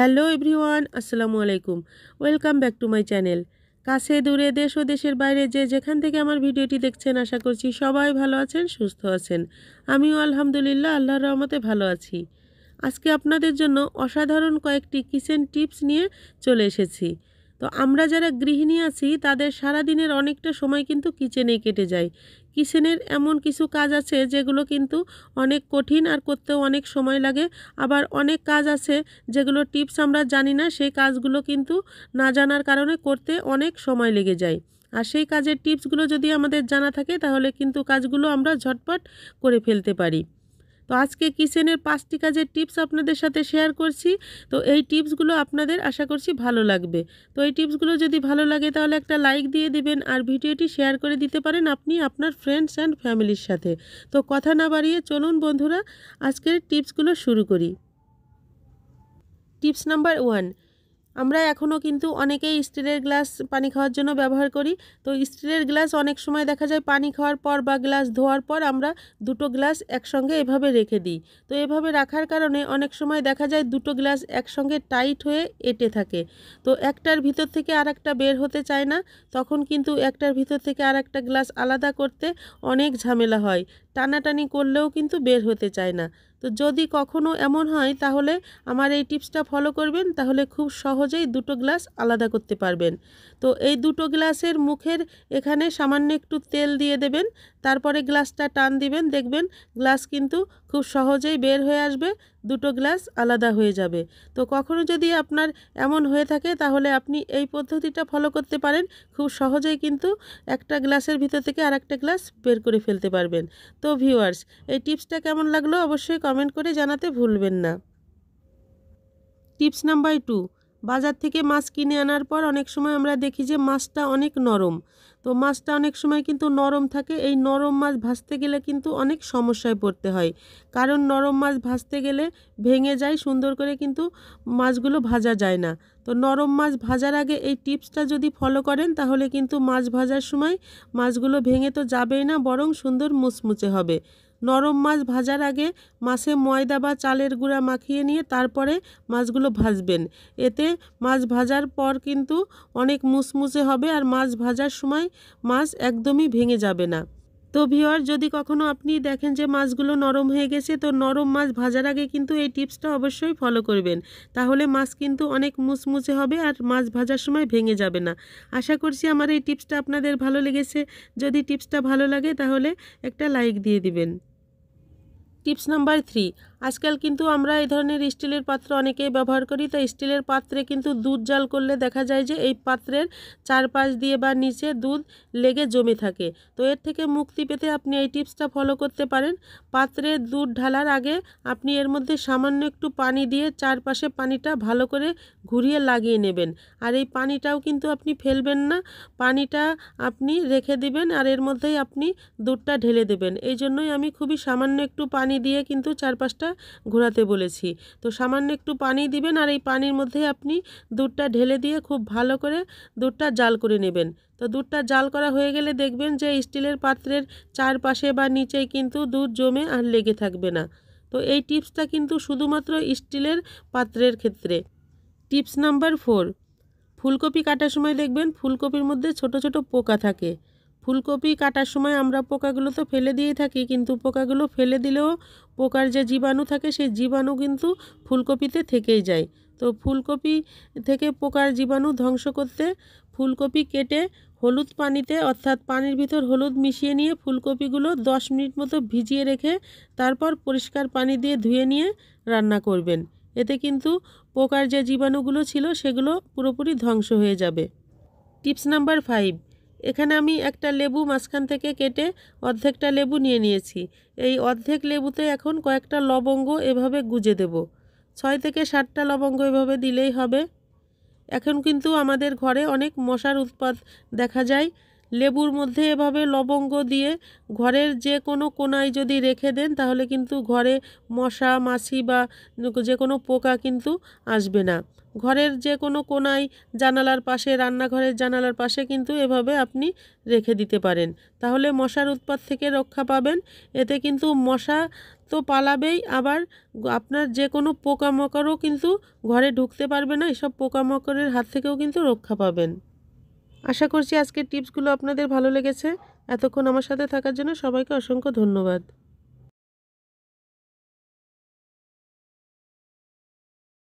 hello everyone আসসালামু আলাইকুম welcome back to my channel কাছে দূরে দেশ ও দেশের বাইরে যে যেখান থেকে আমার ভিডিওটি দেখছেন আশা করছি সবাই ভালো আছেন সুস্থ আছেন আমিও আলহামদুলিল্লাহ আল্লাহর রহমতে ভালো আছি আজকে আপনাদের জন্য অসাধারণ কয়েকটি কিচেন টিপস নিয়ে চলে এসেছি তো আমরা যারা গৃহিণী আছি তাদের সারা দিনের অনেকটা সময় কিন্তু কিচেনেই কেটে যায় কিচেনের এমন কিছু কাজ আছে যেগুলো কিন্তু অনেক কঠিন আর করতেও অনেক সময় লাগে আবার অনেক কাজ আছে যেগুলো টিপস আমরা জানি না সেই কাজগুলো কিন্তু না জানার কারণে করতে অনেক সময় লেগে যায় আর সেই কাজের টিপসগুলো যদি আমাদের জানা থাকে তাহলে কিন্তু কাজগুলো আমরা ঝটপট করে ফেলতে পারি তো আজকে কিচেনের পাঁচটি কাজের টিপস আপনাদের সাথে শেয়ার করছি তো এই টিপসগুলো আপনাদের আশা করছি ভালো লাগবে তো এই টিপসগুলো যদি ভালো লাগে তাহলে একটা লাইক দিয়ে দিবেন আর ভিডিওটি শেয়ার করে দিতে পারেন আপনি আপনার ফ্রেন্ডস অ্যান্ড ফ্যামিলির সাথে তো কথা না বাড়িয়ে চলুন বন্ধুরা আজকের টিপসগুলো শুরু করি টিপস নাম্বার ওয়ান আমরা এখনও কিন্তু অনেকেই স্টিলের গ্লাস পানি খাওয়ার জন্য ব্যবহার করি তো স্টিলের গ্লাস অনেক সময় দেখা যায় পানি খাওয়ার পর বা গ্লাস ধোয়ার পর আমরা দুটো গ্লাস একসঙ্গে এভাবে রেখে দিই তো এভাবে রাখার কারণে অনেক সময় দেখা যায় দুটো গ্লাস একসঙ্গে টাইট হয়ে এটে থাকে তো একটার ভিতর থেকে আর একটা বের হতে চায় না তখন কিন্তু একটার ভিতর থেকে আর একটা গ্লাস আলাদা করতে অনেক ঝামেলা হয় টানাটানি করলেও কিন্তু বের হতে চায় না তো যদি কখনও এমন হয় তাহলে আমার এই টিপসটা ফলো করবেন তাহলে খুব সহজেই দুটো গ্লাস আলাদা করতে পারবেন তো এই দুটো গ্লাসের মুখের এখানে সামান্য একটু তেল দিয়ে দেবেন তারপরে গ্লাসটা টান দিবেন দেখবেন গ্লাস কিন্তু খুব সহজেই বের হয়ে আসবে দুটো গ্লাস আলাদা হয়ে যাবে তো কখনো যদি আপনার এমন হয়ে থাকে তাহলে আপনি এই পদ্ধতিটা ফলো করতে পারেন খুব সহজেই কিন্তু একটা গ্লাসের ভিতর থেকে আর একটা গ্লাস বের করে ফেলতে পারবেন তো ভিউয়ার্স এই টিপসটা কেমন লাগলো অবশ্যই কমেন্ট করে জানাতে ভুলবেন না টিপস নাম্বার টু বাজার থেকে মাছ কিনে আনার পর অনেক সময় আমরা দেখি যে মাছটা অনেক নরম তো মাছটা অনেক সময় কিন্তু নরম থাকে এই নরম মাছ ভাজতে গেলে কিন্তু অনেক সমস্যায় পড়তে হয় কারণ নরম মাছ ভাজতে গেলে ভেঙে যায় সুন্দর করে কিন্তু মাছগুলো ভাজা যায় না তো নরম মাছ ভাজার আগে এই টিপসটা যদি ফলো করেন তাহলে কিন্তু মাছ ভাজার সময় মাছগুলো ভেঙে তো যাবেই না বরং সুন্দর মুচমুচে হবে নরম মাছ ভাজার আগে মাছে ময়দা বা চালের গুঁড়া মাখিয়ে নিয়ে তারপরে মাছগুলো ভাজবেন এতে মাছ ভাজার পর কিন্তু অনেক মুসমুসে হবে আর মাছ ভাজার সময় মাছ একদমই ভেঙে যাবে না তো ভিওর যদি কখনও আপনি দেখেন যে মাছগুলো নরম হয়ে গেছে তো নরম মাছ ভাজার আগে কিন্তু এই টিপসটা অবশ্যই ফলো করবেন তাহলে মাছ কিন্তু অনেক মুচমুচে হবে আর মাছ ভাজার সময় ভেঙে যাবে না আশা করছি আমার এই টিপসটা আপনাদের ভালো লেগেছে যদি টিপসটা ভালো লাগে তাহলে একটা লাইক দিয়ে দিবেন tips number three আজকাল কিন্তু আমরা এই ধরনের স্টিলের পাত্র অনেকেই ব্যবহার করি তাই স্টিলের পাত্রে কিন্তু দুধ জাল করলে দেখা যায় যে এই পাত্রের চারপাশ দিয়ে বা নিচে দুধ লেগে জমে থাকে তো এর থেকে মুক্তি পেতে আপনি এই টিপসটা ফলো করতে পারেন পাত্রে দুধ ঢালার আগে আপনি এর মধ্যে সামান্য একটু পানি দিয়ে চারপাশে পানিটা ভালো করে ঘুরিয়ে লাগিয়ে নেবেন আর এই পানিটাও কিন্তু আপনি ফেলবেন না পানিটা আপনি রেখে দিবেন আর এর মধ্যেই আপনি দুধটা ঢেলে দেবেন এই জন্যই আমি খুবই সামান্য একটু পানি দিয়ে কিন্তু চারপাশটা দুধটা ঘোরাতে বলেছি তো সামান্য একটু পানি দিবেন আর এই পানির মধ্যে আপনি দুধটা ঢেলে দিয়ে খুব ভালো করে দুধটা জাল করে নেবেন তো দুধটা জাল করা হয়ে গেলে দেখবেন যে স্টিলের পাত্রের চারপাশে বা নিচেই কিন্তু দুধ জমে আর লেগে থাকবে না তো এই টিপসটা কিন্তু শুধুমাত্র স্টিলের পাত্রের ক্ষেত্রে টিপস নাম্বার ফোর ফুলকপি কাটার সময় দেখবেন ফুলকপির মধ্যে ছোট ছোট পোকা থাকে ফুলকপি কাটার সময় আমরা পোকাগুলো তো ফেলে দিয়ে থাকি কিন্তু পোকাগুলো ফেলে দিলেও পোকার যে জীবাণু থাকে সেই জীবাণু কিন্তু ফুলকপিতে থেকেই যায় তো ফুলকপি থেকে পোকার জীবাণু ধ্বংস করতে ফুলকপি কেটে হলুদ পানিতে অর্থাৎ পানির ভিতর হলুদ মিশিয়ে নিয়ে ফুলকপিগুলো দশ মিনিট মতো ভিজিয়ে রেখে তারপর পরিষ্কার পানি দিয়ে ধুয়ে নিয়ে রান্না করবেন এতে কিন্তু পোকার যে জীবাণুগুলো ছিল সেগুলো পুরোপুরি ধ্বংস হয়ে যাবে টিপস নাম্বার ফাইভ এখানে আমি একটা লেবু মাঝখান থেকে কেটে অর্ধেকটা লেবু নিয়ে নিয়েছি এই অর্ধেক লেবুতে এখন কয়েকটা লবঙ্গ এভাবে গুজে দেব ছয় থেকে সাতটা লবঙ্গ এভাবে দিলেই হবে এখন কিন্তু আমাদের ঘরে অনেক মশার উৎপাত দেখা যায় লেবুর মধ্যে এভাবে লবঙ্গ দিয়ে ঘরের যে কোনো কোনায় যদি রেখে দেন তাহলে কিন্তু ঘরে মশা মাছি বা যে কোনো পোকা কিন্তু আসবে না ঘরের যে কোনো কোনায় জানালার পাশে রান্নাঘরের জানালার পাশে কিন্তু এভাবে আপনি রেখে দিতে পারেন তাহলে মশার উৎপাত থেকে রক্ষা পাবেন এতে কিন্তু মশা তো পালাবেই আবার আপনার যে কোনো পোকামাকড়ও কিন্তু ঘরে ঢুকতে পারবে না এসব পোকামাকড়ের হাত থেকেও কিন্তু রক্ষা পাবেন আশা করছি আজকের টিপসগুলো আপনাদের ভালো লেগেছে এতক্ষণ আমার সাথে থাকার জন্য সবাইকে অসংখ্য ধন্যবাদ